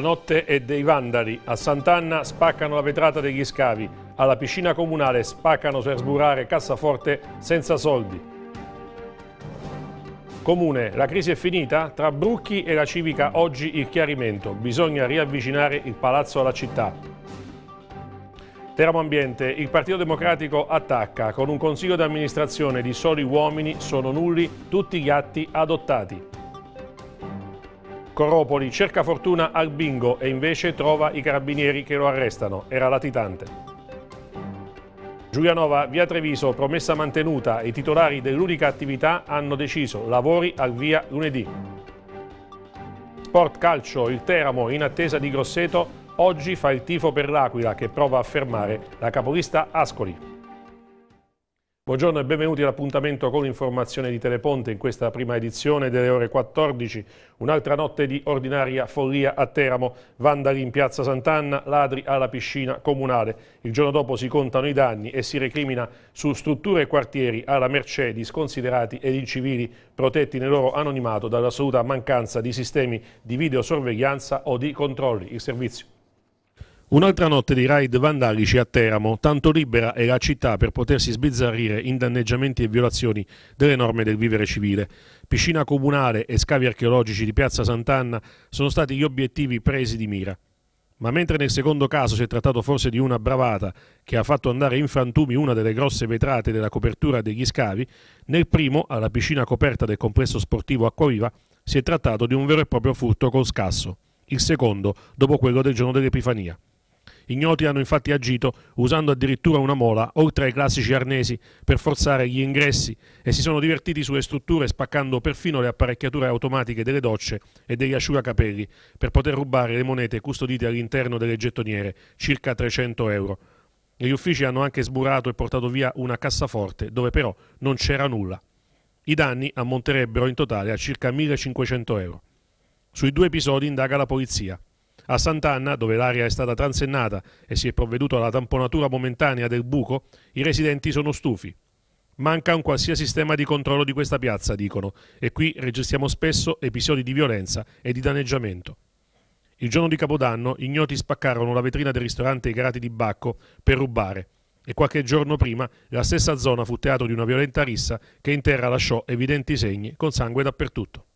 notte è dei vandali. A Sant'Anna spaccano la vetrata degli scavi. Alla piscina comunale spaccano per sburare cassaforte senza soldi. Comune, la crisi è finita? Tra Brucchi e la Civica oggi il chiarimento. Bisogna riavvicinare il palazzo alla città. Teramo Ambiente, il Partito Democratico attacca. Con un consiglio di amministrazione di soli uomini sono nulli tutti gli atti adottati. Coropoli cerca fortuna al bingo e invece trova i carabinieri che lo arrestano. Era latitante. Giulianova, via Treviso, promessa mantenuta. I titolari dell'unica attività hanno deciso lavori al via lunedì. Sport Calcio, il Teramo in attesa di Grosseto, oggi fa il tifo per l'Aquila che prova a fermare la capolista Ascoli. Buongiorno e benvenuti all'appuntamento con l'informazione di Teleponte in questa prima edizione delle ore 14. Un'altra notte di ordinaria follia a Teramo, vandali in piazza Sant'Anna, ladri alla piscina comunale. Il giorno dopo si contano i danni e si recrimina su strutture e quartieri alla mercè di sconsiderati ed incivili protetti nel loro anonimato dall'assoluta mancanza di sistemi di videosorveglianza o di controlli. Il servizio. Un'altra notte di raid vandalici a Teramo, tanto libera è la città per potersi sbizzarrire in danneggiamenti e violazioni delle norme del vivere civile. Piscina comunale e scavi archeologici di Piazza Sant'Anna sono stati gli obiettivi presi di mira. Ma mentre nel secondo caso si è trattato forse di una bravata che ha fatto andare in frantumi una delle grosse vetrate della copertura degli scavi, nel primo, alla piscina coperta del complesso sportivo Acquaviva, si è trattato di un vero e proprio furto col scasso, il secondo dopo quello del giorno dell'Epifania. Ignoti hanno infatti agito usando addirittura una mola, oltre ai classici arnesi, per forzare gli ingressi e si sono divertiti sulle strutture spaccando perfino le apparecchiature automatiche delle docce e degli asciugacapelli per poter rubare le monete custodite all'interno delle gettoniere, circa 300 euro. Gli uffici hanno anche sburato e portato via una cassaforte dove però non c'era nulla. I danni ammonterebbero in totale a circa 1500 euro. Sui due episodi indaga la polizia. A Sant'Anna, dove l'area è stata transennata e si è provveduto alla tamponatura momentanea del buco, i residenti sono stufi. Manca un qualsiasi sistema di controllo di questa piazza, dicono, e qui registriamo spesso episodi di violenza e di danneggiamento. Il giorno di Capodanno, ignoti spaccarono la vetrina del ristorante I Grati di Bacco per rubare e qualche giorno prima la stessa zona fu teatro di una violenta rissa che in terra lasciò evidenti segni con sangue dappertutto.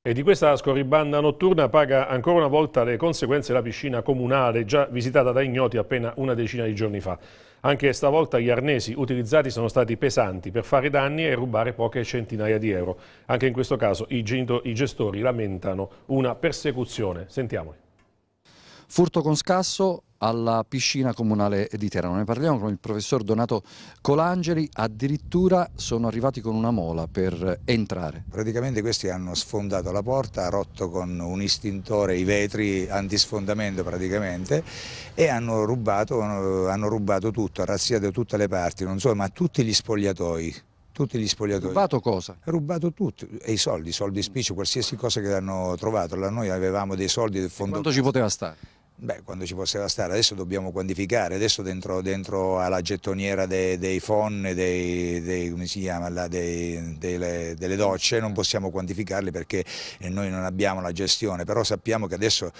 E di questa scorribanda notturna paga ancora una volta le conseguenze la piscina comunale, già visitata da ignoti appena una decina di giorni fa. Anche stavolta gli arnesi utilizzati sono stati pesanti per fare danni e rubare poche centinaia di euro. Anche in questo caso i, gestori lamentano una persecuzione. Sentiamoli. Furto con scasso alla piscina comunale di Teramo. Ne parliamo con il professor Donato Colangeli, addirittura sono arrivati con una mola per entrare. Praticamente questi hanno sfondato la porta, rotto con un istintore i vetri antisfondamento praticamente e hanno rubato, hanno rubato tutto, razziato tutte le parti, non solo, ma tutti gli spogliatoi tutti gli spogliatori. Rubato cosa? Rubato tutto, e i soldi, i soldi spicci, qualsiasi cosa che hanno trovato. Noi avevamo dei soldi del fondo... E quanto ci poteva stare? Beh, quando ci poteva stare, adesso dobbiamo quantificare, adesso dentro, dentro alla gettoniera dei, dei FON, dei, dei, come si chiama, là, dei, delle, delle, docce, non possiamo quantificarli perché eh, noi non abbiamo la gestione, però sappiamo che adesso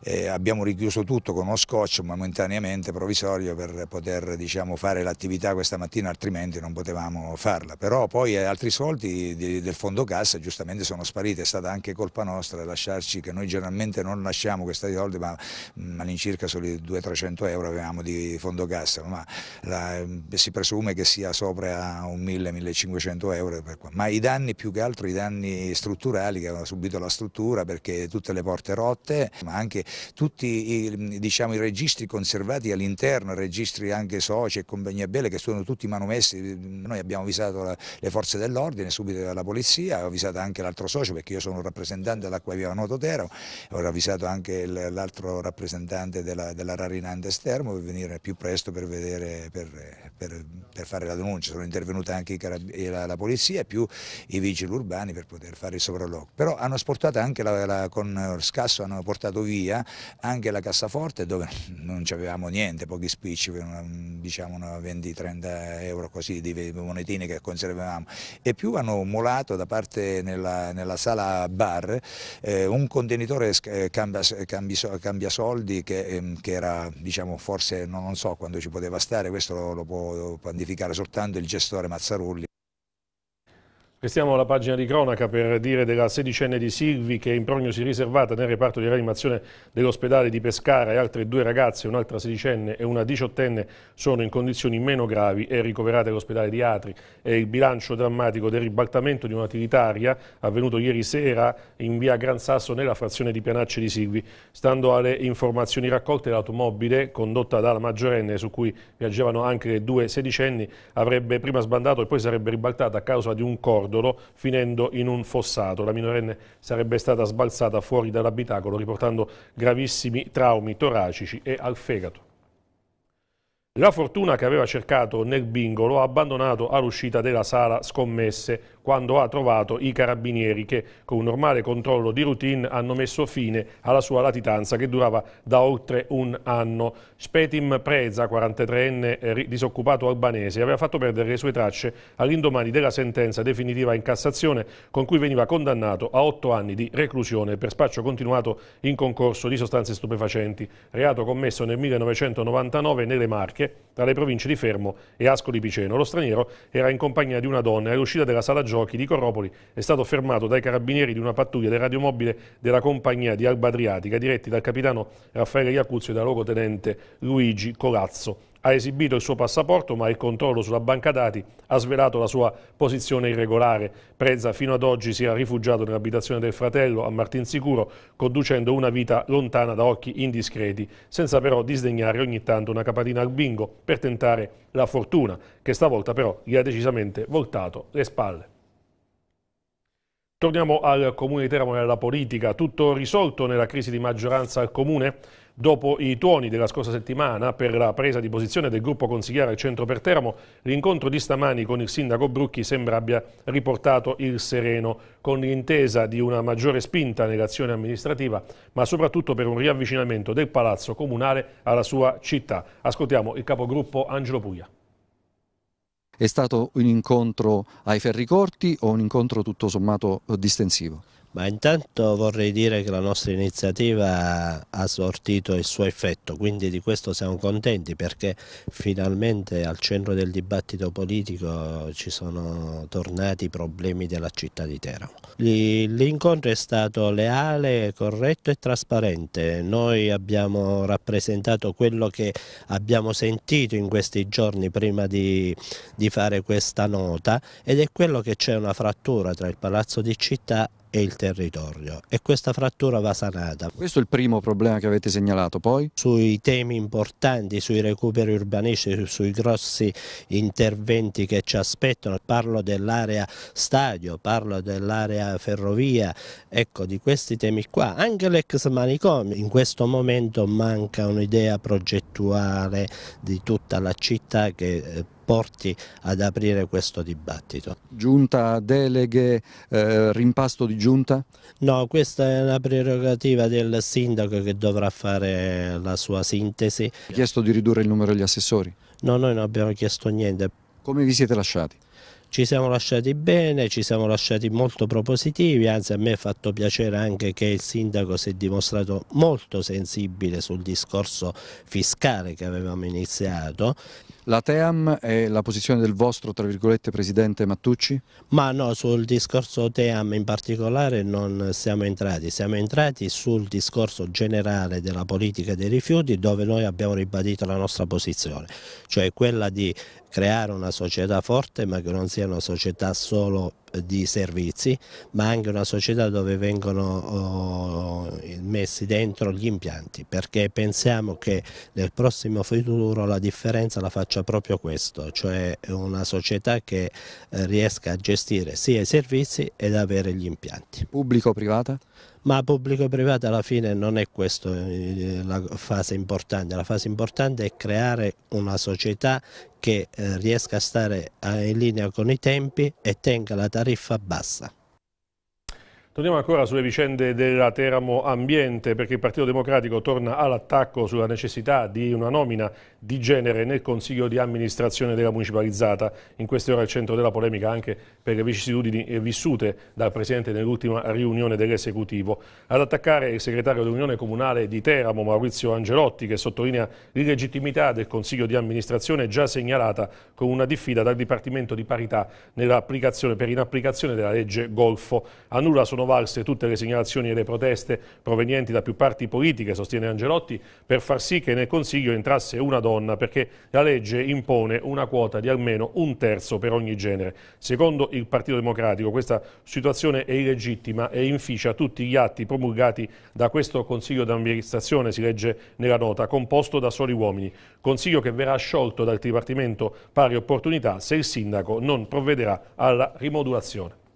eh, abbiamo richiuso tutto con uno scotch momentaneamente provvisorio per poter diciamo, fare l'attività questa mattina, altrimenti non potevamo farla, però poi eh, altri soldi di, del fondo cassa giustamente sono spariti, è stata anche colpa nostra lasciarci, che noi generalmente non lasciamo questi soldi, ma all'incirca soli 200-300 euro avevamo di fondo cassa, ma la, si presume che sia sopra un 1000-1500 euro, ma i danni più che altro i danni strutturali che aveva subito la struttura perché tutte le porte rotte, ma anche tutti i, diciamo, i registri conservati all'interno, registri anche soci e compagnie belle che sono tutti manomessi, noi abbiamo avvisato la, le forze dell'ordine, subito la polizia, ho avvisato anche l'altro socio perché io sono un rappresentante dell'Acqua Viva Nototero, ho avvisato anche l'altro rappresentante rappresentante della, della Rarinanda Stermo per venire più presto per, vedere, per, per, per fare la denuncia. Sono intervenuta anche la, la, polizia più i vigili urbani per poter fare il sopralluogo. Però hanno sportato anche la, la, con scasso hanno portato via anche la cassaforte dove non avevamo niente, pochi spicci una, diciamo una 20-30 euro così di monetine che conservavamo e più hanno molato da parte nella, nella sala bar eh, un contenitore eh, cambia, cambia, soldi che, ehm, che era, diciamo, forse non, non, so quando ci poteva stare, questo lo, lo può quantificare soltanto il gestore Mazzarulli. Restiamo alla pagina di cronaca per dire della sedicenne di Silvi che è in prognosi riservata nel reparto di reanimazione dell'ospedale di Pescara e altre due ragazze, un'altra sedicenne e una diciottenne, sono in condizioni meno gravi e ricoverate all'ospedale di Atri. È il bilancio drammatico del ribaltamento di un'attivitaria avvenuto ieri sera in via Gran Sasso nella frazione di Pianacce di Silvi. Stando alle informazioni raccolte, l'automobile condotta dalla maggiorenne su cui viaggiavano anche le due sedicenni avrebbe prima sbandato e poi sarebbe ribaltata a causa di un corso mordolo finendo in un fossato. La minorenne sarebbe stata sbalzata fuori dall'abitacolo riportando gravissimi traumi toracici e al fegato. La fortuna che aveva cercato nel bingo lo ha abbandonato all'uscita della sala scommesse quando ha trovato i carabinieri che con un normale controllo di routine hanno messo fine alla sua latitanza che durava da oltre un anno. Spetim Preza, 43enne eh, disoccupato albanese, aveva fatto perdere le sue tracce all'indomani della sentenza definitiva in Cassazione con cui veniva condannato a otto anni di reclusione per spaccio continuato in concorso di sostanze stupefacenti, reato commesso nel 1999 nelle Marche tra le province di Fermo e Ascoli Piceno. Lo straniero era in compagnia di una donna e all'uscita della sala giochi di Corropoli è stato fermato dai carabinieri di una pattuglia del radiomobile della compagnia di Alba Adriatica diretti dal capitano Raffaele Iacuzio e dal luogotenente Luigi Colazzo ha esibito il suo passaporto ma il controllo sulla banca dati ha svelato la sua posizione irregolare. Prezza fino ad oggi si era rifugiato nell'abitazione del fratello a Martinsicuro conducendo una vita lontana da occhi indiscreti, senza però disdegnare ogni tanto una capatina al bingo per tentare la fortuna, che stavolta però gli ha decisamente voltato le spalle. Torniamo al Comune di Teramo e alla politica. Tutto risolto nella crisi di maggioranza al Comune? Dopo i tuoni della scorsa settimana per la presa di posizione del gruppo consigliare Centro per Teramo, l'incontro di stamani con il sindaco Brucchi sembra abbia riportato il sereno, con l'intesa di una maggiore spinta nell'azione amministrativa, ma soprattutto per un riavvicinamento del palazzo comunale alla sua città. Ascoltiamo il capogruppo Angelo Puglia. È stato un incontro ai ferri corti o un incontro tutto sommato eh, distensivo? Ma intanto vorrei dire che la nostra iniziativa ha sortito il suo effetto, quindi di questo siamo contenti perché finalmente al centro del dibattito politico ci sono tornati i problemi della città di Teramo. L'incontro è stato leale, corretto e trasparente. Noi abbiamo rappresentato quello che abbiamo sentito in questi giorni prima di, di fare questa nota ed è quello che c'è una frattura tra il Palazzo di Città e il territorio e questa frattura va sanata. Questo è il primo problema che avete segnalato, poi? Sui temi importanti, sui recuperi urbanistici, sui grossi interventi che ci aspettano, parlo dell'area stadio, parlo dell'area ferrovia, ecco di questi temi qua, anche l'ex manicomio, in questo momento manca un'idea progettuale di tutta la città che eh, porti ad aprire questo dibattito. Giunta, deleghe, eh, rimpasto di giunta? No, questa è una prerogativa del sindaco che dovrà fare la sua sintesi. Ha chiesto di ridurre il numero degli assessori? No, noi non abbiamo chiesto niente. Come vi siete lasciati? ci siamo lasciati bene, ci siamo lasciati molto propositivi, anzi a me è fatto piacere anche che il sindaco si è dimostrato molto sensibile sul discorso fiscale che avevamo iniziato la TEAM è la posizione del vostro, tra virgolette, Presidente Mattucci? Ma no, sul discorso TEAM in particolare non siamo entrati, siamo entrati sul discorso generale della politica dei rifiuti dove noi abbiamo ribadito la nostra posizione, cioè quella di creare una società forte ma che non sia una società solo di servizi, ma anche una società dove vengono oh, messi dentro gli impianti, perché pensiamo che nel prossimo futuro la differenza la faccia proprio questo, cioè una società che eh, riesca a gestire sia i servizi ed avere gli impianti. Pubblico o privata? ma pubblico e privato alla fine non è questa eh, eh, la fase importante, la fase importante è creare una società che eh, riesca a stare in linea con i tempi e tenga la tariffa bassa. Torniamo ancora sulle vicende della Teramo Ambiente perché il Partito Democratico torna all'attacco sulla necessità di una nomina di genere nel Consiglio di amministrazione della municipalizzata. In queste ore al centro della polemica anche per le vicissitudini vissute dal Presidente nell'ultima riunione dell'esecutivo. Ad attaccare il segretario dell'Unione Comunale di Teramo, Maurizio Angelotti, che sottolinea l'illegittimità del Consiglio di amministrazione già segnalata con una diffida dal Dipartimento di Parità nell'applicazione per inapplicazione della legge Golfo. A nulla sono valse tutte le segnalazioni e le proteste provenienti da più parti politiche, sostiene Angelotti, per far sì che nel Consiglio entrasse una donna donna perché la legge impone una quota di almeno un terzo per ogni genere. Secondo il Partito Democratico questa situazione è illegittima e inficia tutti gli atti promulgati da questo Consiglio d'amministrazione, si legge nella nota, composto da soli uomini. Consiglio che verrà sciolto dal Dipartimento Pari Opportunità se il sindaco non provvederà alla rimodulazione.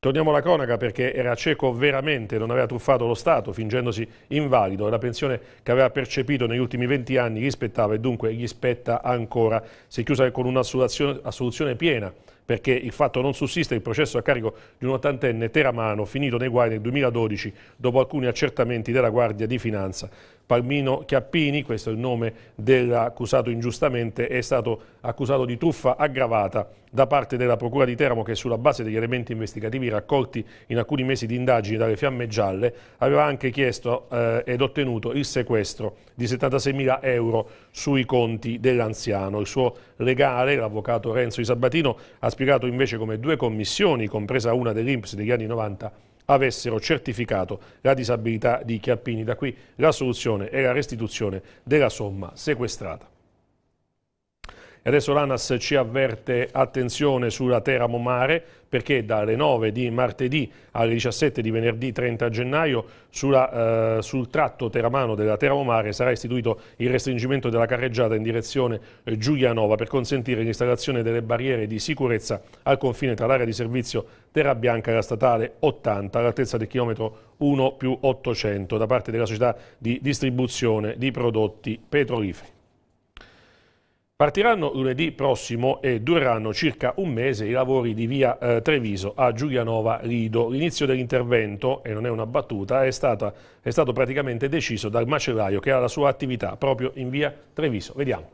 Torniamo alla cronaca perché era cieco veramente, non aveva truffato lo Stato fingendosi invalido e la pensione che aveva percepito negli ultimi 20 anni gli spettava e dunque gli spetta ancora. Si è chiusa con un'assoluzione piena perché il fatto non sussiste il processo a carico di un ottantenne teramano finito nei guai nel 2012 dopo alcuni accertamenti della Guardia di Finanza. Palmino Chiappini, questo è il nome dell'accusato ingiustamente, è stato accusato di truffa aggravata da parte della Procura di Teramo che sulla base degli elementi investigativi raccolti in alcuni mesi di indagini dalle fiamme gialle aveva anche chiesto eh, ed ottenuto il sequestro di 76.000 euro sui conti dell'anziano. Il suo legale, l'avvocato Renzo Isabatino, ha spiegato invece come due commissioni, compresa una dell'Inps degli anni 90, avessero certificato la disabilità di Chiappini. Da qui la soluzione è la restituzione della somma sequestrata. Adesso l'ANAS ci avverte attenzione sulla Teramo Mare perché dalle 9 di martedì alle 17 di venerdì 30 gennaio sulla, eh, sul tratto teramano della Teramo Mare sarà istituito il restringimento della carreggiata in direzione eh, Giulianova per consentire l'installazione delle barriere di sicurezza al confine tra l'area di servizio Terra Bianca e la statale 80 all'altezza del chilometro 1 più 800 da parte della società di distribuzione di prodotti petroliferi. Partiranno lunedì prossimo e dureranno circa un mese i lavori di via eh, Treviso a Giulianova Lido. L'inizio dell'intervento, e non è una battuta, è, stata, è stato praticamente deciso dal macellaio che ha la sua attività proprio in via Treviso. Vediamo.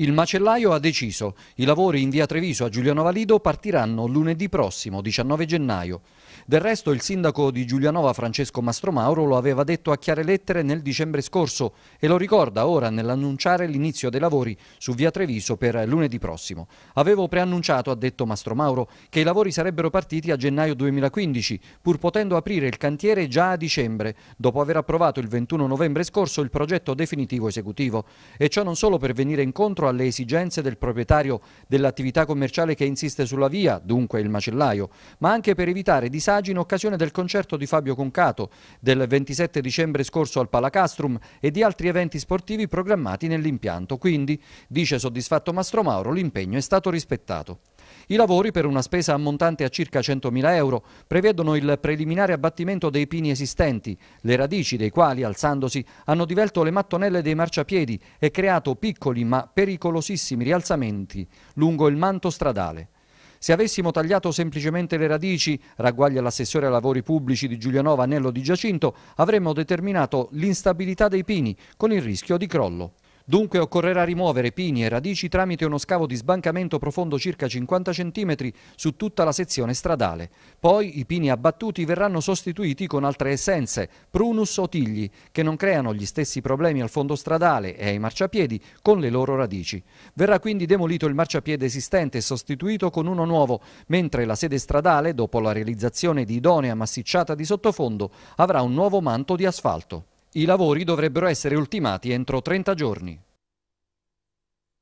Il macellaio ha deciso. I lavori in via Treviso a Giuliano Valido partiranno lunedì prossimo, 19 gennaio. Del resto il sindaco di Giulianova Francesco Mastromauro lo aveva detto a chiare lettere nel dicembre scorso e lo ricorda ora nell'annunciare l'inizio dei lavori su via Treviso per lunedì prossimo. Avevo preannunciato, ha detto Mastromauro, che i lavori sarebbero partiti a gennaio 2015, pur potendo aprire il cantiere già a dicembre, dopo aver approvato il 21 novembre scorso il progetto definitivo esecutivo. E ciò non solo per venire incontro a alle esigenze del proprietario dell'attività commerciale che insiste sulla via, dunque il macellaio, ma anche per evitare disagi in occasione del concerto di Fabio Concato del 27 dicembre scorso al Palacastrum e di altri eventi sportivi programmati nell'impianto. Quindi, dice soddisfatto Mastro Mauro, l'impegno è stato rispettato. I lavori, per una spesa ammontante a circa 100.000 euro, prevedono il preliminare abbattimento dei pini esistenti, le radici dei quali, alzandosi, hanno divelto le mattonelle dei marciapiedi e creato piccoli ma pericolosissimi rialzamenti lungo il manto stradale. Se avessimo tagliato semplicemente le radici, ragguaglia l'assessore ai lavori pubblici di Giulianova Anello di Giacinto, avremmo determinato l'instabilità dei pini con il rischio di crollo. Dunque occorrerà rimuovere pini e radici tramite uno scavo di sbancamento profondo circa 50 cm su tutta la sezione stradale. Poi i pini abbattuti verranno sostituiti con altre essenze, prunus o tigli, che non creano gli stessi problemi al fondo stradale e ai marciapiedi con le loro radici. Verrà quindi demolito il marciapiede esistente e sostituito con uno nuovo, mentre la sede stradale, dopo la realizzazione di idonea massicciata di sottofondo, avrà un nuovo manto di asfalto. I lavori dovrebbero essere ultimati entro 30 giorni.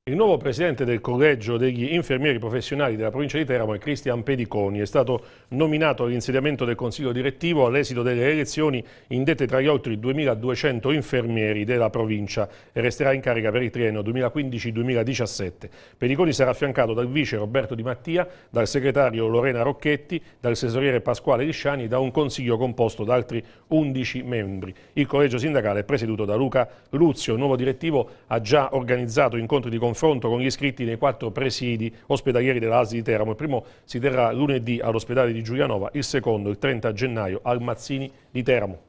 Il nuovo presidente del Collegio degli Infermieri Professionali della provincia di Teramo è Cristian Pediconi. È stato nominato all'insediamento del Consiglio direttivo all'esito delle elezioni indette tra gli oltre 2.200 infermieri della provincia e resterà in carica per il triennio 2015-2017. Pediconi sarà affiancato dal vice Roberto Di Mattia, dal segretario Lorena Rocchetti, dal tesoriere Pasquale Lisciani e da un consiglio composto da altri 11 membri. Il collegio sindacale è presieduto da Luca Luzio. Il nuovo direttivo ha già organizzato incontri di conferenza confronto con gli iscritti nei quattro presidi ospedalieri dell'ASI di Teramo. Il primo si terrà lunedì all'ospedale di Giulianova, il secondo il 30 gennaio al Mazzini di Teramo.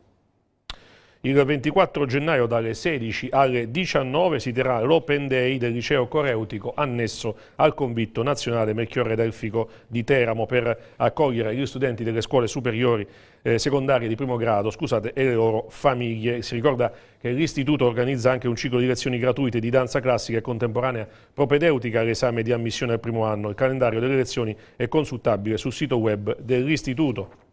Il 24 gennaio dalle 16 alle 19 si terrà l'Open Day del liceo coreutico annesso al convitto nazionale Melchiorre Delfico di Teramo per accogliere gli studenti delle scuole superiori eh, secondarie di primo grado scusate, e le loro famiglie. Si ricorda che l'istituto organizza anche un ciclo di lezioni gratuite di danza classica e contemporanea propedeutica all'esame di ammissione al primo anno. Il calendario delle lezioni è consultabile sul sito web dell'istituto.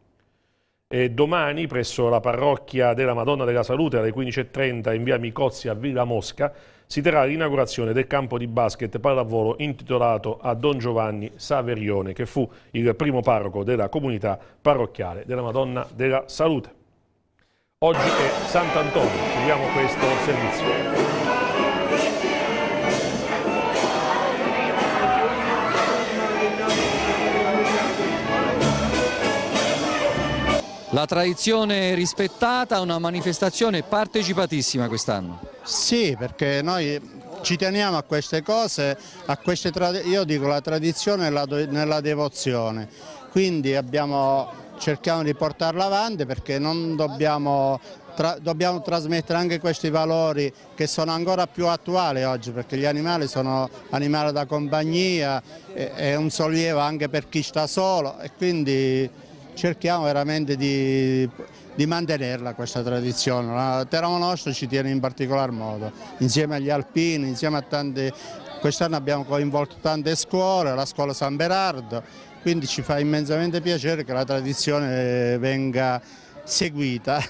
E domani presso la parrocchia della Madonna della Salute alle 15.30 in via Micozzi a Villa Mosca si terrà l'inaugurazione del campo di basket pallavolo intitolato a Don Giovanni Saverione che fu il primo parroco della comunità parrocchiale della Madonna della Salute. Oggi è Sant'Antonio, seguiamo questo servizio. La tradizione rispettata, una manifestazione partecipatissima quest'anno. Sì, perché noi ci teniamo a queste cose, a queste io dico la tradizione nella devozione, quindi abbiamo, cerchiamo di portarla avanti perché non dobbiamo, tra dobbiamo trasmettere anche questi valori che sono ancora più attuali oggi perché gli animali sono animali da compagnia, è, è un sollievo anche per chi sta solo e quindi cerchiamo veramente di, di mantenerla questa tradizione. La Teramo Nostro ci tiene in particolar modo, insieme agli alpini, insieme a tante... Quest'anno abbiamo coinvolto tante scuole, la scuola San Berardo, quindi ci fa immensamente piacere che la tradizione venga seguita.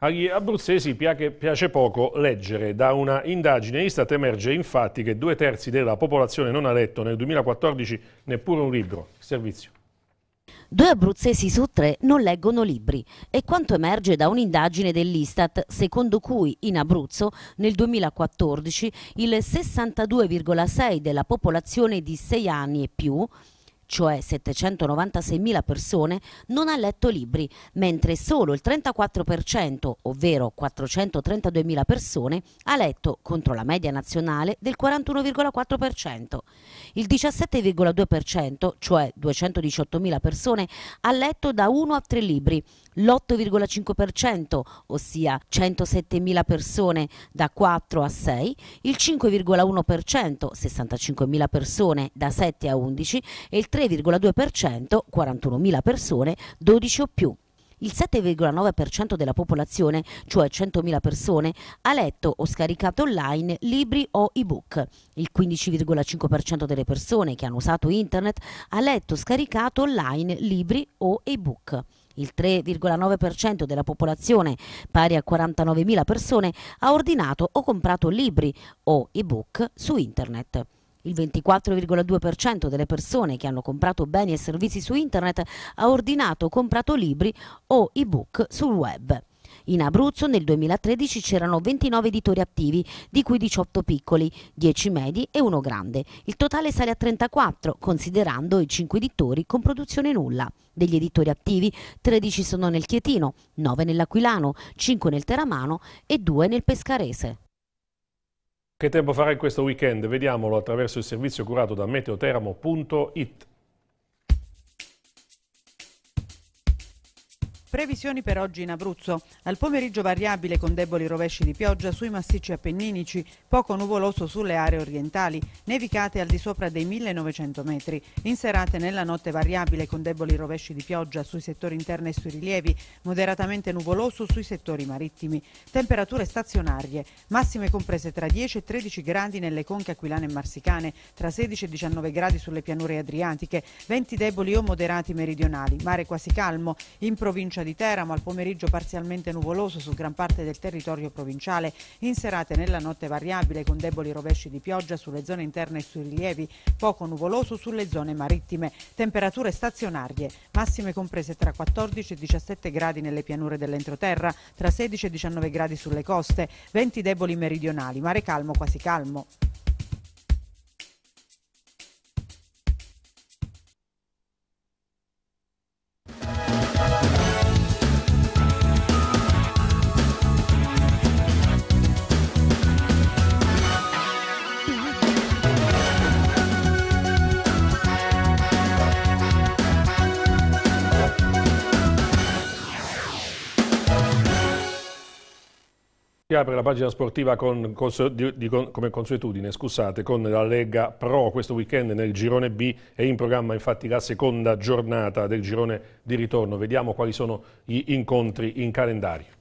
Agli abruzzesi piace poco leggere. Da una indagine Istat emerge infatti che due terzi della popolazione non ha letto nel 2014 neppure un libro. Servizio. Due abruzzesi su tre non leggono libri. E quanto emerge da un'indagine dell'Istat, secondo cui in Abruzzo nel 2014 il 62,6 della popolazione di 6 anni e più cioè 796.000 persone, non ha letto libri, mentre solo il 34%, ovvero 432.000 persone, ha letto contro la media nazionale del 41,4%. Il 17,2%, cioè 218.000 persone, ha letto da 1 a 3 libri, l'8,5%, ossia 107.000 persone da 4 a 6, il 5,1%, 65.000 persone da 7 a 11 e il 3,2%, 41.000 persone, 12 o più. Il 7,9% della popolazione, cioè 100.000 persone, ha letto o scaricato online libri o ebook. Il 15,5% delle persone che hanno usato internet ha letto o scaricato online libri o ebook il 3,9% della popolazione, pari a 49.000 persone, ha ordinato o comprato libri o ebook su internet. Il 24,2% delle persone che hanno comprato beni e servizi su internet ha ordinato o comprato libri o ebook sul web. In Abruzzo nel 2013 c'erano 29 editori attivi, di cui 18 piccoli, 10 medi e uno grande. Il totale sale a 34, considerando i 5 editori con produzione nulla. Degli editori attivi, 13 sono nel Chietino, 9 nell'Aquilano, 5 nel Teramano e 2 nel Pescarese. Che tempo farà in questo weekend? Vediamolo attraverso il servizio curato da meteoteramo.it. Previsioni per oggi in Abruzzo. Al pomeriggio variabile con deboli rovesci di pioggia sui massicci appenninici, poco nuvoloso sulle aree orientali, nevicate al di sopra dei 1900 metri. In serate nella notte variabile con deboli rovesci di pioggia sui settori interni e sui rilievi, moderatamente nuvoloso sui settori marittimi. Temperature stazionarie, massime comprese tra 10 e 13 gradi nelle conche aquilane e marsicane, tra 16 e 19 gradi sulle pianure adriatiche, venti deboli o moderati meridionali, mare quasi calmo, in provincia provincia di Teramo al pomeriggio parzialmente nuvoloso su gran parte del territorio provinciale, in serate nella notte variabile con deboli rovesci di pioggia sulle zone interne e sui rilievi, poco nuvoloso sulle zone marittime, temperature stazionarie, massime comprese tra 14 e 17 gradi nelle pianure dell'entroterra, tra 16 e 19 gradi sulle coste, venti deboli meridionali, mare calmo quasi calmo. apre la pagina sportiva con, con, di, di, come consuetudine scusate, con la Lega Pro questo weekend nel girone B è in programma infatti la seconda giornata del girone di ritorno. Vediamo quali sono gli incontri in calendario.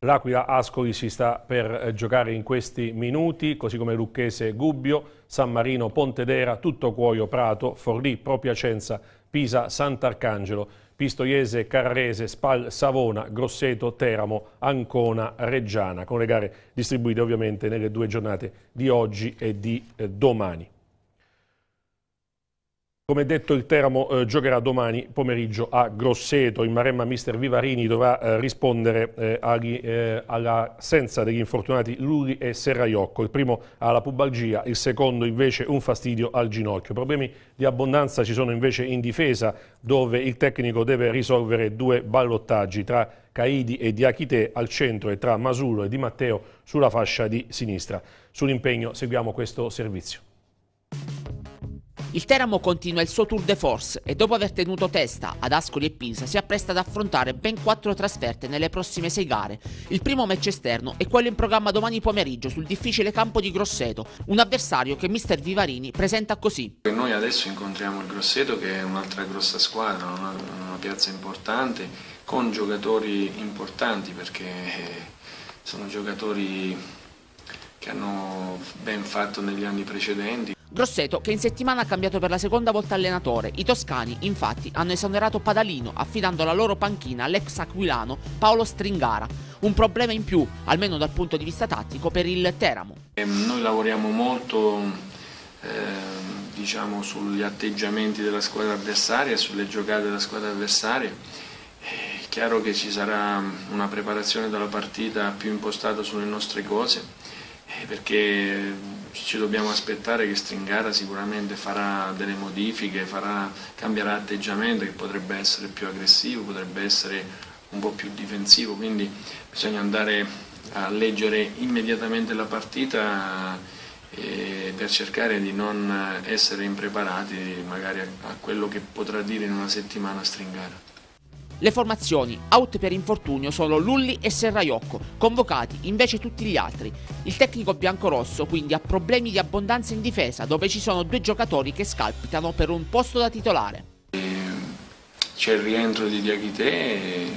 L'Aquila Ascoli si sta per eh, giocare in questi minuti, così come Lucchese Gubbio, San Marino Pontedera, Tutto Cuoio Prato, Forlì Propiacenza, Pisa Sant'Arcangelo. Pistoiese, Carrese, Spal, Savona, Grosseto, Teramo, Ancona, Reggiana, con le gare distribuite ovviamente nelle due giornate di oggi e di eh, domani. Come detto il Teramo eh, giocherà domani pomeriggio a Grosseto, in Maremma mister Vivarini dovrà eh, rispondere eh, eh all'assenza degli infortunati Luri e Serraiocco, il primo alla pubalgia, il secondo invece un fastidio al ginocchio. Problemi di abbondanza ci sono invece in difesa dove il tecnico deve risolvere due ballottaggi tra Caidi e Diachite al centro e tra Masulo e Di Matteo sulla fascia di sinistra. Sull'impegno seguiamo questo servizio. Il Teramo continua il suo tour de force e dopo aver tenuto testa ad Ascoli e Pisa si appresta ad affrontare ben quattro trasferte nelle prossime sei gare. Il primo match esterno è quello in programma domani pomeriggio sul difficile campo di Grosseto, un avversario che mister Vivarini presenta così. Noi adesso incontriamo il Grosseto che è un'altra grossa squadra, una, una piazza importante, con giocatori importanti perché eh, sono giocatori che hanno ben fatto negli anni precedenti. Grosseto, che in settimana ha cambiato per la seconda volta allenatore, i toscani infatti hanno esonerato Padalino affidando la loro panchina all'ex aquilano Paolo Stringara, un problema in più, almeno dal punto di vista tattico, per il Teramo. Eh, noi lavoriamo molto eh, diciamo, sugli atteggiamenti della squadra avversaria, sulle giocate della squadra avversaria. Eh, è chiaro che ci sarà una preparazione della partita più impostata sulle nostre cose, eh, perché ci dobbiamo aspettare che Stringara sicuramente farà delle modifiche, farà, cambierà atteggiamento che potrebbe essere più aggressivo, potrebbe essere un po' più difensivo, quindi bisogna andare a leggere immediatamente la partita eh, per cercare di non essere impreparati magari a quello che potrà dire in una settimana Stringara. Le formazioni out per infortunio sono Lulli e Serraiocco, convocati invece tutti gli altri. Il tecnico biancorosso quindi ha problemi di abbondanza in difesa, dove ci sono due giocatori che scalpitano per un posto da titolare. C'è il rientro di Diaghite e...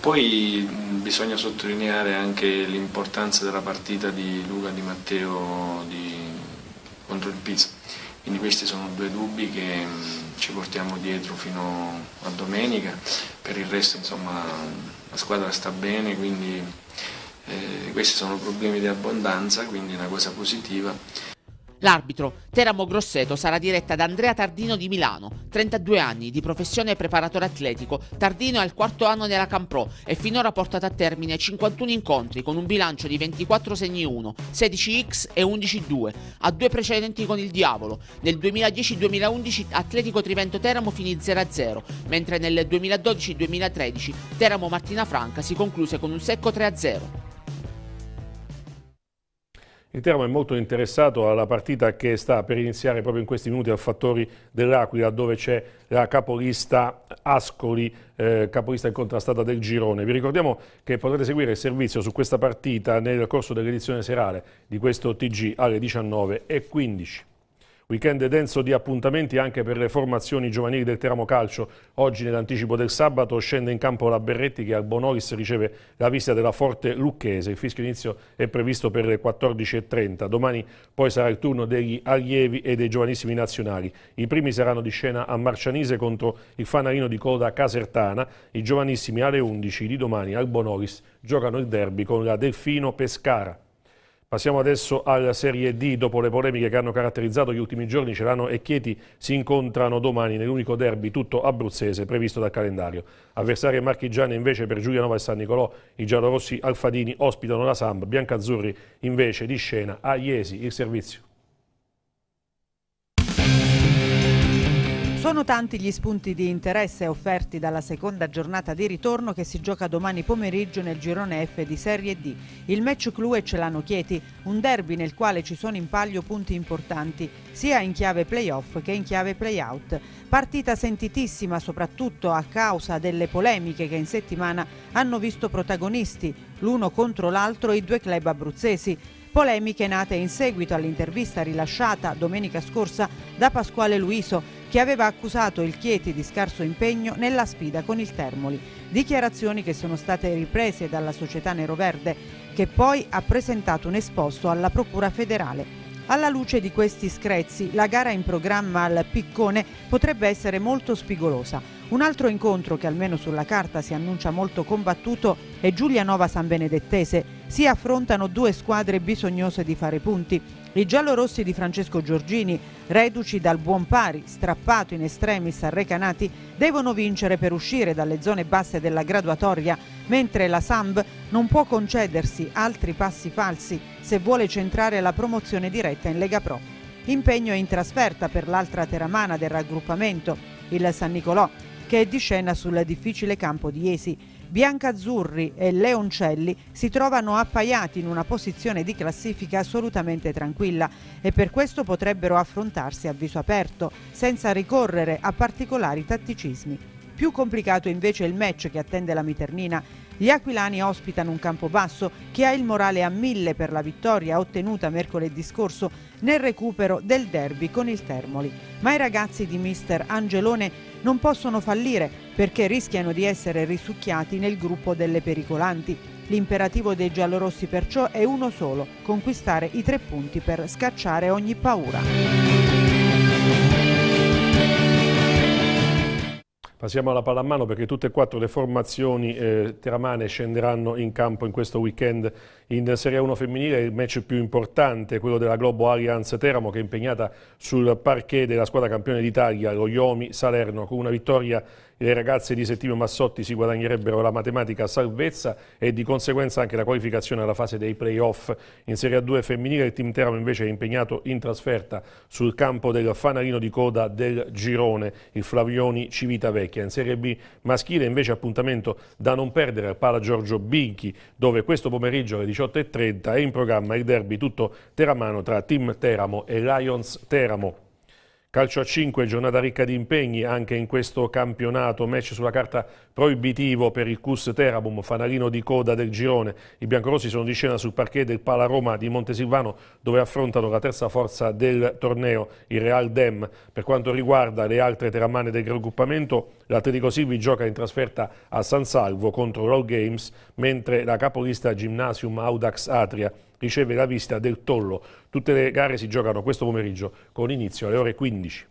poi bisogna sottolineare anche l'importanza della partita di Luca Di Matteo di... contro il Pisa. Quindi questi sono due dubbi che ci portiamo dietro fino a domenica, per il resto insomma la squadra sta bene, quindi eh, questi sono problemi di abbondanza, quindi è una cosa positiva. L'arbitro Teramo Grosseto sarà diretta da Andrea Tardino di Milano, 32 anni, di professione preparatore atletico. Tardino è al quarto anno nella Campro e finora ha portato a termine 51 incontri con un bilancio di 24 segni 1, 16 X e 11 2. Ha due precedenti con il Diavolo. Nel 2010-2011 Atletico Trivento Teramo finì 0-0, mentre nel 2012-2013 Teramo Martina Franca si concluse con un secco 3-0. Il Teramo è molto interessato alla partita che sta per iniziare proprio in questi minuti al Fattori dell'Aquila dove c'è la capolista Ascoli, eh, capolista incontrastata del girone. Vi ricordiamo che potrete seguire il servizio su questa partita nel corso dell'edizione serale di questo TG alle 19.15. Weekend denso di appuntamenti anche per le formazioni giovanili del Teramo Calcio. Oggi nell'anticipo del sabato scende in campo la Berretti che al Bonolis riceve la visita della Forte Lucchese. Il fischio inizio è previsto per le 14.30. Domani poi sarà il turno degli allievi e dei giovanissimi nazionali. I primi saranno di scena a Marcianise contro il fanalino di coda Casertana. I giovanissimi alle 11 di domani al Bonolis giocano il derby con la Delfino Pescara. Passiamo adesso alla Serie D, dopo le polemiche che hanno caratterizzato gli ultimi giorni, Celano e Chieti si incontrano domani nell'unico derby tutto abruzzese previsto dal calendario. Avversarie marchigiani invece per Giulianova e San Nicolò, i giallorossi Alfadini ospitano la Samb, Biancazzurri invece di scena a Iesi il servizio. Sono tanti gli spunti di interesse offerti dalla seconda giornata di ritorno che si gioca domani pomeriggio nel girone F di Serie D. Il match clou è Celano Chieti, un derby nel quale ci sono in palio punti importanti, sia in chiave playoff che in chiave playout. Partita sentitissima soprattutto a causa delle polemiche che in settimana hanno visto protagonisti l'uno contro l'altro i due club abruzzesi polemiche nate in seguito all'intervista rilasciata domenica scorsa da Pasquale Luiso che aveva accusato il Chieti di scarso impegno nella sfida con il Termoli, dichiarazioni che sono state riprese dalla società Neroverde che poi ha presentato un esposto alla Procura federale. Alla luce di questi screzzi, la gara in programma al Piccone potrebbe essere molto spigolosa, un altro incontro che almeno sulla carta si annuncia molto combattuto è Giulianova San Benedettese. Si affrontano due squadre bisognose di fare punti. I giallorossi di Francesco Giorgini, reduci dal buon pari, strappato in estremis a Recanati, devono vincere per uscire dalle zone basse della graduatoria, mentre la Samb non può concedersi altri passi falsi se vuole centrare la promozione diretta in Lega Pro. Impegno in trasferta per l'altra teramana del raggruppamento, il San Nicolò, che è di scena sul difficile campo di Iesi. Biancazzurri e Leoncelli si trovano appaiati in una posizione di classifica assolutamente tranquilla e per questo potrebbero affrontarsi a viso aperto, senza ricorrere a particolari tatticismi. Più complicato invece il match che attende la Miternina. Gli aquilani ospitano un campo basso che ha il morale a mille per la vittoria ottenuta mercoledì scorso nel recupero del derby con il Termoli. Ma i ragazzi di mister Angelone non possono fallire perché rischiano di essere risucchiati nel gruppo delle pericolanti. L'imperativo dei giallorossi perciò è uno solo, conquistare i tre punti per scacciare ogni paura. Passiamo alla pallamano perché tutte e quattro le formazioni eh, teramane scenderanno in campo in questo weekend in Serie 1 femminile. Il match più importante è quello della Globo Allianz Teramo che è impegnata sul parquet della squadra campione d'Italia, lo Yomi Salerno, con una vittoria le ragazze di Settimio Massotti si guadagnerebbero la matematica salvezza e di conseguenza anche la qualificazione alla fase dei playoff. In Serie A2 femminile il team Teramo invece è impegnato in trasferta sul campo del fanalino di coda del Girone, il Flavioni Civitavecchia. In Serie B maschile invece appuntamento da non perdere al Pala Giorgio Binchi, dove questo pomeriggio alle 18.30 è in programma il derby tutto teramano tra Team Teramo e Lions Teramo. Calcio a 5, giornata ricca di impegni anche in questo campionato, match sulla carta proibitivo per il Cus Terabum, fanalino di coda del girone. I biancorossi sono di scena sul parquet del Palaroma di Montesilvano dove affrontano la terza forza del torneo, il Real Dem. Per quanto riguarda le altre teramane del raggruppamento, l'Atletico Silvi gioca in trasferta a San Salvo contro Roll Games, mentre la capolista Gymnasium Audax Atria riceve la visita del Tollo. Tutte le gare si giocano questo pomeriggio con inizio alle ore 15.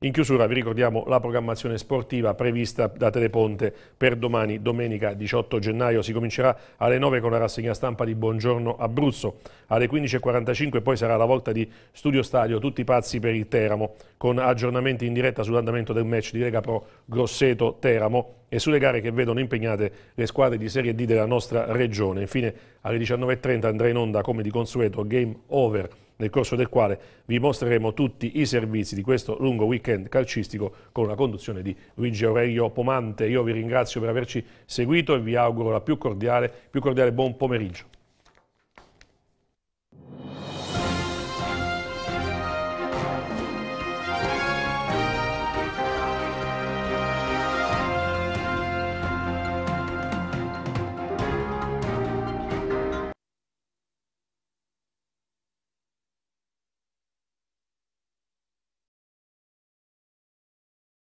In chiusura vi ricordiamo la programmazione sportiva prevista da Teleponte per domani, domenica 18 gennaio. Si comincerà alle 9 con la rassegna stampa di Buongiorno Abruzzo, alle 15.45 poi sarà la volta di Studio Stadio, tutti pazzi per il Teramo, con aggiornamenti in diretta sull'andamento del match di Lega Pro Grosseto-Teramo e sulle gare che vedono impegnate le squadre di Serie D della nostra regione. Infine alle 19.30 andrà in onda come di consueto Game Over nel corso del quale vi mostreremo tutti i servizi di questo lungo weekend calcistico con la conduzione di Luigi Aurelio Pomante. Io vi ringrazio per averci seguito e vi auguro la più cordiale, più cordiale buon pomeriggio.